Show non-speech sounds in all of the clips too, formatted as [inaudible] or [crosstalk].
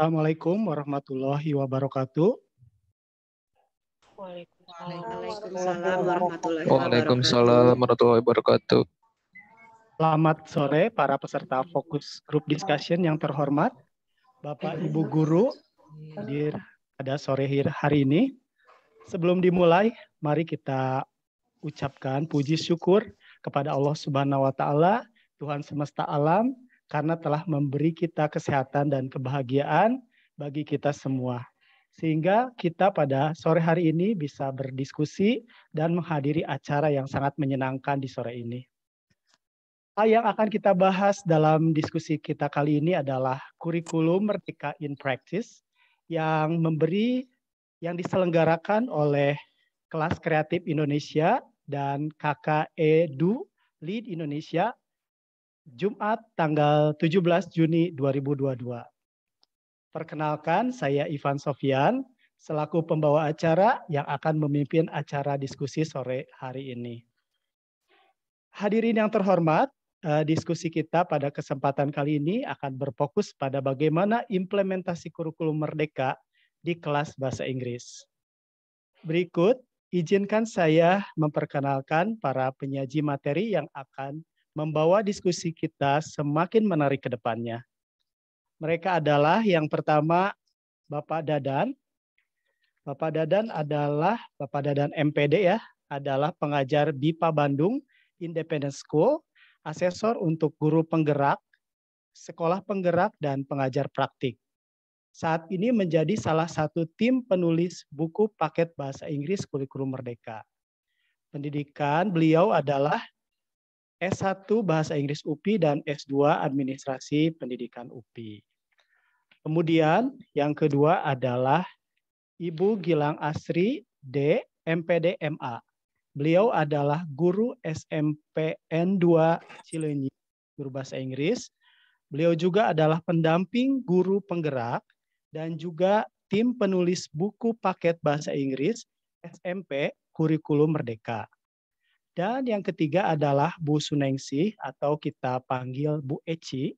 Assalamualaikum warahmatullahi wabarakatuh. Waalaikumsalam warahmatullahi wabarakatuh. Selamat sore para peserta fokus grup discussion yang terhormat. Bapak Ibu guru hadir pada sore hari ini. Sebelum dimulai, mari kita ucapkan puji syukur kepada Allah Subhanahu wa taala, Tuhan semesta alam karena telah memberi kita kesehatan dan kebahagiaan bagi kita semua. Sehingga kita pada sore hari ini bisa berdiskusi dan menghadiri acara yang sangat menyenangkan di sore ini. Hal Yang akan kita bahas dalam diskusi kita kali ini adalah kurikulum Merdeka in Practice yang memberi yang diselenggarakan oleh Kelas Kreatif Indonesia dan KKE KKEDU Lead Indonesia Jumat tanggal 17 Juni 2022. Perkenalkan, saya Ivan Sofian, selaku pembawa acara yang akan memimpin acara diskusi sore hari ini. Hadirin yang terhormat, eh, diskusi kita pada kesempatan kali ini akan berfokus pada bagaimana implementasi kurikulum merdeka di kelas bahasa Inggris. Berikut, izinkan saya memperkenalkan para penyaji materi yang akan membawa diskusi kita semakin menarik ke depannya. Mereka adalah yang pertama Bapak Dadan. Bapak Dadan adalah Bapak Dadan MPD ya, adalah pengajar BIPA Bandung Independent School, asesor untuk guru penggerak, sekolah penggerak dan pengajar praktik. Saat ini menjadi salah satu tim penulis buku paket bahasa Inggris kurikulum merdeka pendidikan. Beliau adalah S1 Bahasa Inggris UPI dan S2 Administrasi Pendidikan UPI. Kemudian yang kedua adalah Ibu Gilang Asri D MPD MA. Beliau adalah guru SMP n 2 Cilenyi, guru bahasa Inggris. Beliau juga adalah pendamping guru penggerak dan juga tim penulis buku paket bahasa Inggris SMP Kurikulum Merdeka. Dan yang ketiga adalah Bu Sunengsi atau kita panggil Bu Eci.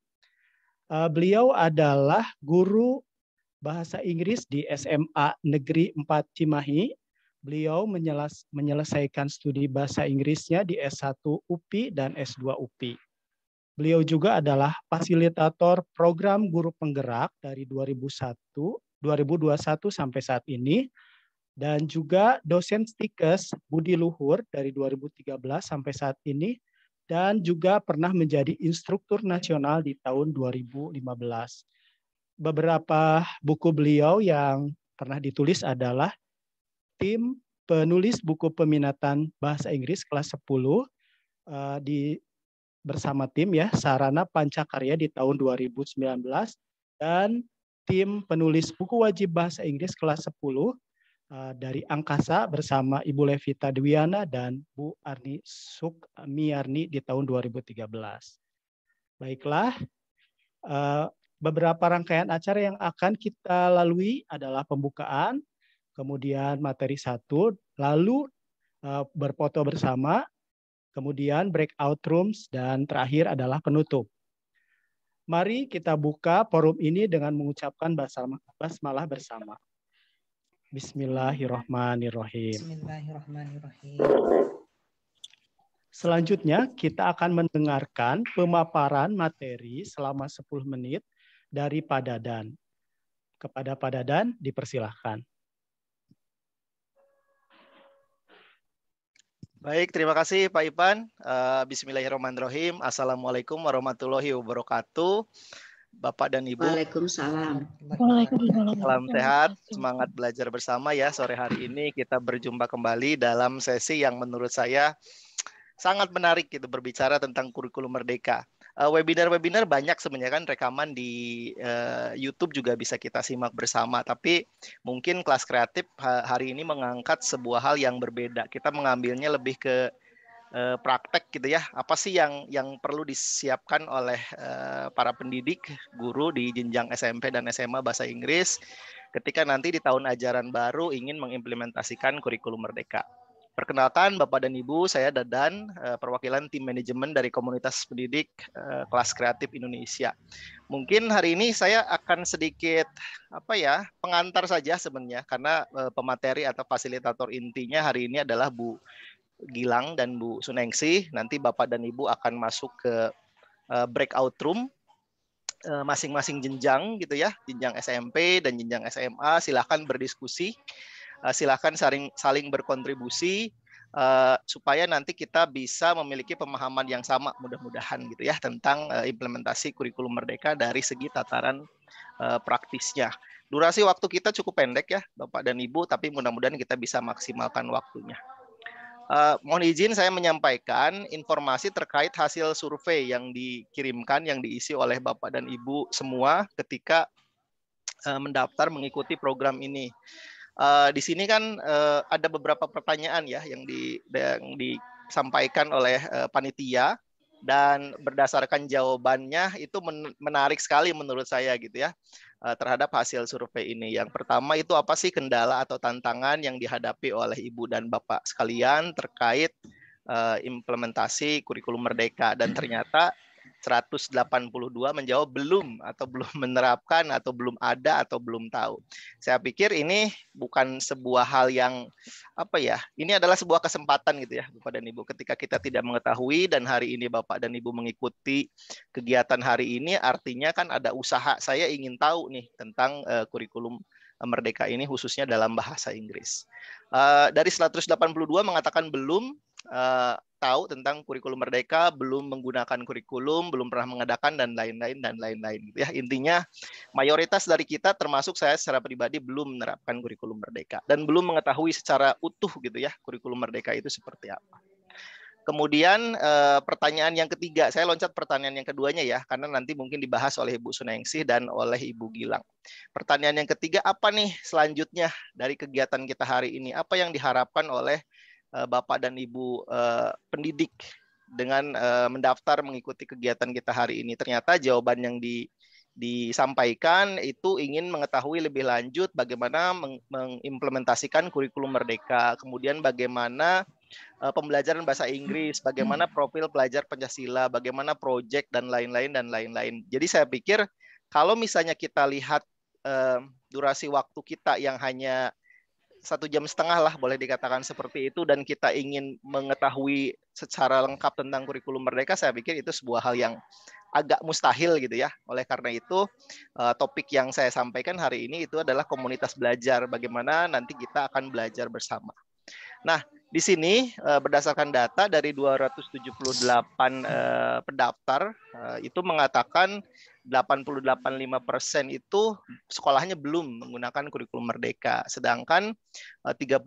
Eh, beliau adalah guru bahasa Inggris di SMA Negeri 4 Cimahi. Beliau menyelesaikan studi bahasa Inggrisnya di S1 UPI dan S2 UPI. Beliau juga adalah fasilitator program guru penggerak dari 2001 2021 sampai saat ini dan juga dosen stikes Budi Luhur dari 2013 sampai saat ini dan juga pernah menjadi instruktur nasional di tahun 2015. Beberapa buku beliau yang pernah ditulis adalah tim penulis buku peminatan bahasa Inggris kelas 10 uh, eh, di bersama tim ya Sarana Pancakarya di tahun 2019 dan tim penulis buku wajib bahasa Inggris kelas 10 Eh, dari angkasa bersama Ibu Levita Dwiana dan Bu Arni Sukmiarni di tahun 2013. Baiklah, eh, beberapa rangkaian acara yang akan kita lalui adalah pembukaan, kemudian materi satu, lalu eh, berfoto bersama, kemudian breakout rooms, dan terakhir adalah penutup. Mari kita buka forum ini dengan mengucapkan basmalah bersama. Bismillahirrahmanirrahim. Bismillahirrahmanirrahim. Selanjutnya kita akan mendengarkan pemaparan materi selama 10 menit dari Pak Dadan. Kepada Pak Dadan dipersilahkan. Baik, terima kasih Pak Ipan. Eh, Bismillahirrahmanirrahim. Assalamualaikum warahmatullahi wabarakatuh. Bapak dan Ibu. Waalaikumsalam. Waalaikumsalam. Salam sehat, semangat belajar bersama ya sore hari ini kita berjumpa kembali dalam sesi yang menurut saya sangat menarik gitu berbicara tentang kurikulum merdeka. Eh, webinar-webinar banyak sebenarnya kan rekaman di uh, YouTube juga bisa kita simak bersama. Tapi mungkin kelas kreatif hari ini mengangkat sebuah hal yang berbeda. Kita mengambilnya lebih ke eh, praktek gitu ya. Apa sih yang yang perlu disiapkan oleh eh, para pendidik, guru di jenjang SMP dan SMA bahasa Inggris ketika nanti di tahun ajaran baru ingin mengimplementasikan kurikulum merdeka. Perkenalkan Bapak dan Ibu, saya Dadan, eh, perwakilan tim manajemen dari komunitas pendidik eh, kelas kreatif Indonesia. Mungkin hari ini saya akan sedikit apa ya, pengantar saja sebenarnya karena eh, pemateri atau fasilitator intinya hari ini adalah Bu Gilang dan Bu Sunengsi. Nanti Bapak dan Ibu akan masuk ke eh, breakout room eh, masing-masing jenjang gitu ya, jenjang SMP dan jenjang SMA. Silahkan berdiskusi, eh, silahkan saling, saling berkontribusi supaya nanti kita bisa memiliki pemahaman yang sama mudah-mudahan gitu ya tentang implementasi kurikulum merdeka dari segi tataran praktisnya. Durasi waktu kita cukup pendek ya, Bapak dan Ibu, tapi mudah-mudahan kita bisa maksimalkan waktunya. Uh, mohon izin saya menyampaikan informasi terkait hasil survei yang dikirimkan, yang diisi oleh Bapak dan Ibu semua ketika uh, mendaftar mengikuti program ini. Uh, di sini kan uh, ada beberapa pertanyaan ya yang, di, yang disampaikan oleh uh, panitia dan berdasarkan jawabannya itu menarik sekali menurut saya gitu ya. Eh, terhadap hasil survei ini. Yang pertama itu apa sih kendala atau tantangan yang dihadapi oleh Ibu dan Bapak sekalian terkait eh, implementasi kurikulum merdeka dan ternyata 182 menjawab belum atau belum [laughs] menerapkan atau belum ada atau belum tahu. Saya pikir ini bukan sebuah hal yang apa ya? Ini adalah sebuah kesempatan gitu ya Bapak dan Ibu ketika kita tidak mengetahui dan hari ini Bapak dan Ibu mengikuti kegiatan hari ini artinya kan ada usaha saya ingin tahu nih tentang uh, kurikulum eh, Merdeka ini khususnya dalam bahasa Inggris. Uh, dari 182 mengatakan belum, uh, tahu tentang kurikulum merdeka, belum menggunakan kurikulum, belum pernah mengadakan dan lain-lain dan lain-lain gitu ya. Intinya mayoritas dari kita termasuk saya secara pribadi belum menerapkan kurikulum merdeka dan belum mengetahui secara utuh gitu ya kurikulum merdeka itu seperti apa. Kemudian eh, pertanyaan yang ketiga, saya loncat pertanyaan yang keduanya ya, karena nanti mungkin dibahas oleh Ibu sunengsih dan oleh Ibu Gilang. Pertanyaan yang ketiga, apa nih selanjutnya dari kegiatan kita hari ini? Apa yang diharapkan oleh Eh, bapak dan Ibu eh, pendidik dengan eh, mendaftar mengikuti kegiatan kita hari ini. Ternyata jawaban yang di disampaikan itu ingin mengetahui lebih lanjut bagaimana mengimplementasikan kurikulum merdeka, kemudian bagaimana pembelajaran bahasa Inggris, bagaimana profil pelajar Pancasila, bagaimana proyek dan lain-lain dan lain-lain. Jadi saya pikir kalau misalnya kita lihat durasi waktu kita yang hanya satu jam setengah lah boleh dikatakan seperti itu dan kita ingin mengetahui secara lengkap tentang kurikulum merdeka saya pikir itu sebuah hal yang agak mustahil gitu ya oleh karena itu eh, topik yang saya sampaikan hari ini itu adalah komunitas belajar bagaimana nanti kita akan belajar bersama Nah, di sini eh, berdasarkan data dari 278 eh, pendaftar eh, itu mengatakan 88,5 persen itu sekolahnya belum menggunakan kurikulum merdeka, sedangkan 32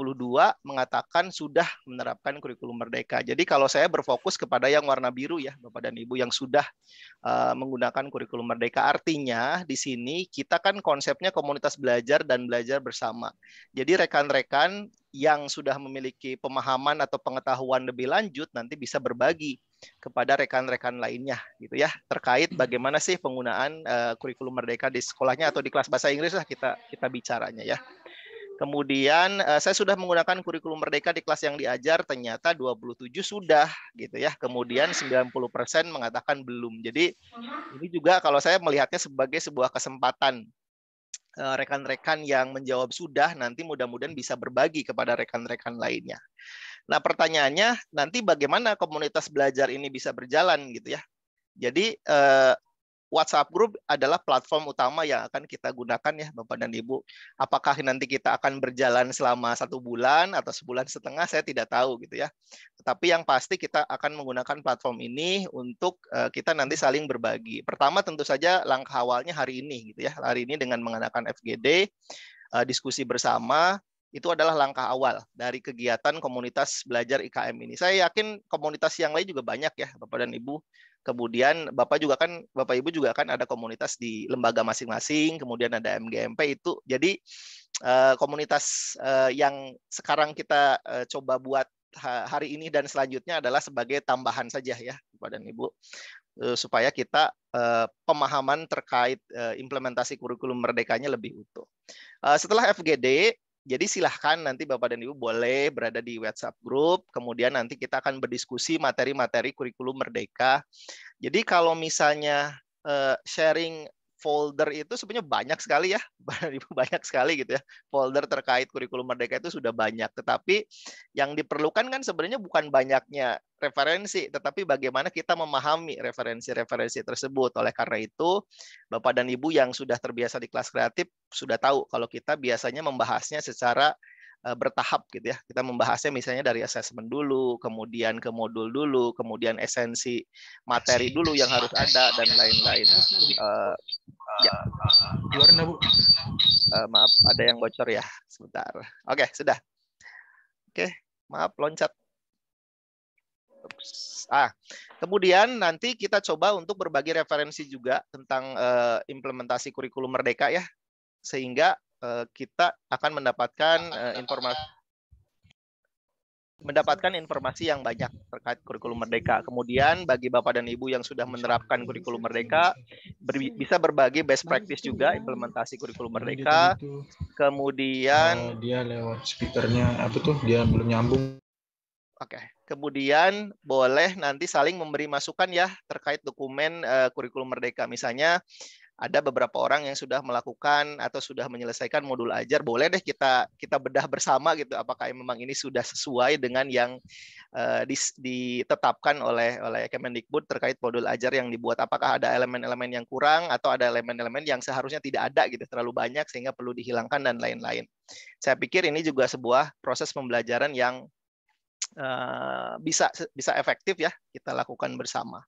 mengatakan sudah menerapkan kurikulum merdeka. Jadi kalau saya berfokus kepada yang warna biru ya, Bapak dan Ibu yang sudah menggunakan kurikulum merdeka, artinya di sini kita kan konsepnya komunitas belajar dan belajar bersama. Jadi rekan-rekan yang sudah memiliki pemahaman atau pengetahuan lebih lanjut nanti bisa berbagi kepada rekan-rekan lainnya gitu ya terkait hmm. bagaimana sih penggunaan uh, kurikulum merdeka di sekolahnya atau di kelas bahasa Inggris lah kita kita bicaranya ya. Kemudian uh, saya sudah menggunakan kurikulum merdeka di kelas yang diajar ternyata 27 sudah gitu ya. Kemudian 90% mengatakan belum. Jadi ini juga kalau saya melihatnya sebagai sebuah kesempatan Eh, rekan-rekan yang menjawab sudah nanti mudah-mudahan bisa berbagi kepada rekan-rekan lainnya. Nah, pertanyaannya nanti bagaimana komunitas belajar ini bisa berjalan gitu ya. Jadi eh, WhatsApp group adalah platform utama yang akan kita gunakan ya Bapak dan Ibu. Apakah nanti kita akan berjalan selama satu bulan atau sebulan setengah, saya tidak tahu gitu ya. Tetapi yang pasti kita akan menggunakan platform ini untuk eh, kita nanti saling berbagi. Pertama tentu saja langkah awalnya hari ini gitu ya. Hari ini dengan mengadakan FGD, eh, diskusi bersama, itu adalah langkah awal dari kegiatan komunitas belajar IKM ini. Saya yakin komunitas yang lain juga banyak ya, Bapak dan Ibu. Kemudian Bapak juga kan Bapak Ibu juga kan ada komunitas di lembaga masing-masing, kemudian ada MGMP itu. Jadi eh, komunitas eh, yang sekarang kita eh, coba buat hari ini dan selanjutnya adalah sebagai tambahan saja ya Bapak dan Ibu supaya kita pemahaman terkait implementasi kurikulum merdekanya lebih utuh. Setelah FGD jadi silahkan nanti Bapak dan Ibu boleh berada di WhatsApp grup, kemudian nanti kita akan berdiskusi materi-materi kurikulum merdeka. Jadi kalau misalnya eh, sharing folder itu sebenarnya banyak sekali ya, [laughs] banyak sekali gitu ya. Folder terkait kurikulum merdeka itu sudah banyak, tetapi yang diperlukan kan sebenarnya bukan banyaknya referensi, tetapi bagaimana kita memahami referensi-referensi tersebut. Oleh karena itu, Bapak dan Ibu yang sudah terbiasa di kelas kreatif sudah tahu kalau kita biasanya membahasnya secara Eh, bertahap gitu ya. Kita membahasnya misalnya dari asesmen dulu, kemudian ke modul dulu, kemudian esensi materi dulu yang harus ada dan lain-lain. Uh, ya. Uh, maaf, ada yang bocor ya. Sebentar. Oke, okay, sudah. Oke, okay, maaf loncat. Oops. Ah, kemudian nanti kita coba untuk berbagi referensi juga tentang uh, implementasi kurikulum merdeka ya, sehingga Eh, kita akan mendapatkan uh, informasi mendapatkan informasi yang banyak terkait kurikulum merdeka. Kemudian bagi Bapak dan Ibu yang sudah menerapkan kurikulum merdeka ber bisa berbagi best practice juga implementasi kurikulum iya, merdeka. Kemudian uh, dia lewat speakernya apa tuh? Dia belum nyambung. Oke. Okay. Kemudian boleh nanti saling memberi masukan ya terkait dokumen uh, kurikulum merdeka. Misalnya ada beberapa orang yang sudah melakukan atau sudah menyelesaikan modul ajar boleh deh kita kita bedah bersama gitu apakah memang ini sudah sesuai dengan yang uh, ditetapkan oleh oleh Kemendikbud terkait modul ajar yang dibuat apakah ada elemen-elemen yang kurang atau ada elemen-elemen yang seharusnya tidak ada gitu terlalu banyak sehingga perlu dihilangkan dan lain-lain saya pikir ini juga sebuah proses pembelajaran yang uh, bisa bisa efektif ya kita lakukan bersama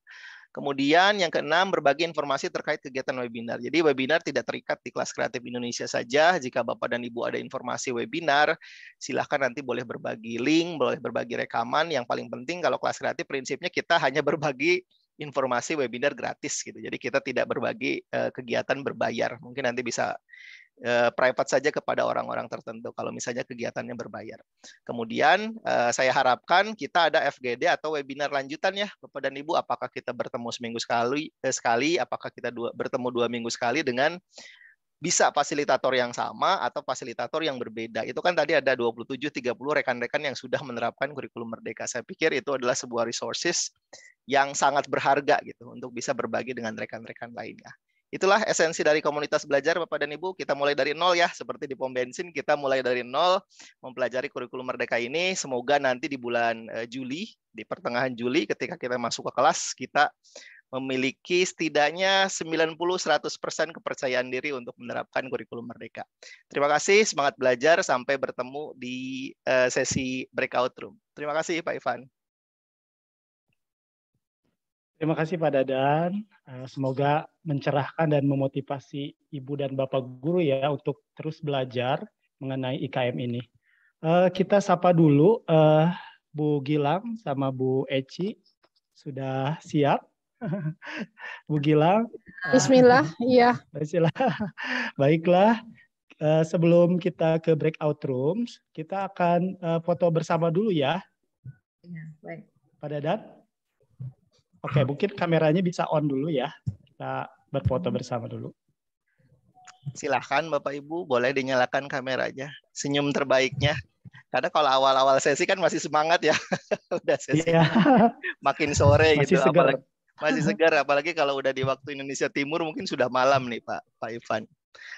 Kemudian yang keenam, berbagi informasi terkait kegiatan webinar. Jadi webinar tidak terikat di kelas kreatif Indonesia saja. Jika Bapak dan Ibu ada informasi webinar, silahkan nanti boleh berbagi link, boleh berbagi rekaman. Yang paling penting kalau kelas kreatif prinsipnya kita hanya berbagi informasi webinar gratis gitu. Jadi kita tidak berbagi eh, kegiatan berbayar. Mungkin nanti bisa eh, private saja kepada orang-orang tertentu kalau misalnya kegiatannya berbayar. Kemudian eh, saya harapkan kita ada FGD atau webinar lanjutan ya Bapak dan Ibu apakah kita bertemu seminggu sekali eh, sekali apakah kita dua, bertemu dua minggu sekali dengan bisa fasilitator yang sama atau fasilitator yang berbeda. Itu kan tadi ada 27 30 rekan-rekan yang sudah menerapkan kurikulum merdeka. Saya pikir itu adalah sebuah resources yang sangat berharga gitu untuk bisa berbagi dengan rekan-rekan lainnya. Itulah esensi dari komunitas belajar Bapak dan Ibu. Kita mulai dari nol ya, seperti di pom bensin kita mulai dari nol mempelajari kurikulum merdeka ini. Semoga nanti di bulan eh, Juli, di pertengahan Juli ketika kita masuk ke kelas, kita memiliki setidaknya 90-100% kepercayaan diri untuk menerapkan kurikulum merdeka. Terima kasih, semangat belajar, sampai bertemu di eh, sesi breakout room. Terima kasih Pak Ivan. Terima kasih Pak Dadan. Eh, semoga mencerahkan dan memotivasi Ibu dan Bapak Guru ya untuk terus belajar mengenai IKM ini. Eh, kita sapa dulu eh, Bu Gilang sama Bu Eci. Sudah siap? [laughs] Bu Gilang. Bismillah, iya. Bismillah. [laughs] Baiklah, sebelum kita ke breakout rooms, kita akan foto bersama dulu ya. Iya, Pak Dadan. Oke, okay, mungkin kameranya bisa on dulu ya. Kita berfoto bersama dulu. Silahkan Bapak Ibu, boleh dinyalakan kameranya. Senyum terbaiknya. Karena kalau awal-awal sesi kan masih semangat ya. [laughs] udah sesi. Yeah. [laughs] Makin sore masih gitu. Segar. Apalagi, masih [laughs] segar. Apalagi kalau udah di waktu Indonesia Timur mungkin sudah malam nih Pak, Pak Ivan.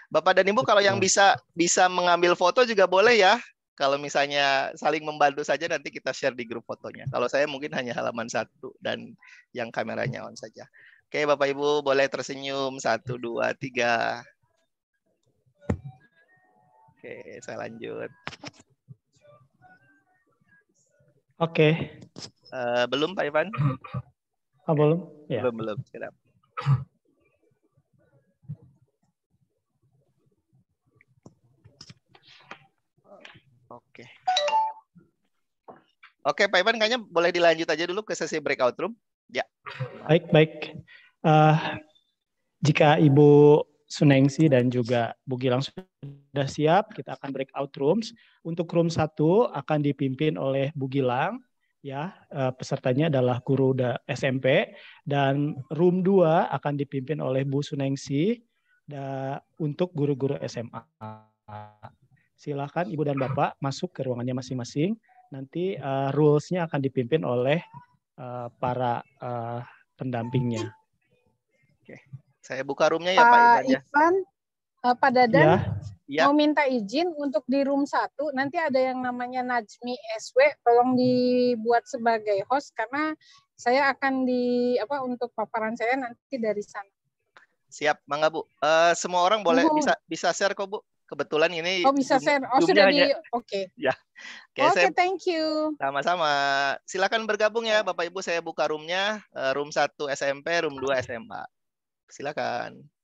Bapak dan Ibu kalau yang bisa bisa mengambil foto juga boleh ya kalau misalnya saling membantu saja nanti kita share di grup fotonya. Kalau saya mungkin hanya halaman satu dan yang kameranya on saja. Oke, Bapak Ibu boleh tersenyum satu dua tiga. Oke, saya lanjut. Oke. Uh, belum Pak Ivan? Oh, belum. Yeah. Belum belum. Siap. Oke. Okay. Oke, okay, Pak Ivan, kayaknya boleh dilanjut aja dulu ke sesi breakout room. Ya. Baik, baik. Uh, jika Ibu Sunengsi dan juga Bu Gilang sudah siap, kita akan breakout rooms. Untuk room satu akan dipimpin oleh Bu Gilang, ya eh, pesertanya adalah guru SMP dan room dua akan dipimpin oleh Bu Sunengsi da, untuk guru-guru SMA. Silakan Ibu dan Bapak masuk ke ruangannya masing-masing. Nanti uh, rules-nya akan dipimpin oleh uh, para uh, pendampingnya. Oke, saya buka roomnya ya Pak, Irfan. Iban. Ya. Ivan, uh, Pak Dadan ya. Ya. mau minta izin untuk di room satu. Nanti ada yang namanya Najmi SW, tolong dibuat sebagai host karena saya akan di apa untuk paparan saya nanti dari sana. Siap, Mangga Bu. Uh, semua orang boleh bisa bisa share kok Bu. Kebetulan ini Oh, bisa share. Oh, sudah hanya... di [laughs] Oke. Okay. ya. Oke, okay, okay, saya... thank you. Sama-sama. Silakan bergabung ya Bapak Ibu, saya buka roomnya, eh, room 1 SMP, room 2 SMA. Silakan.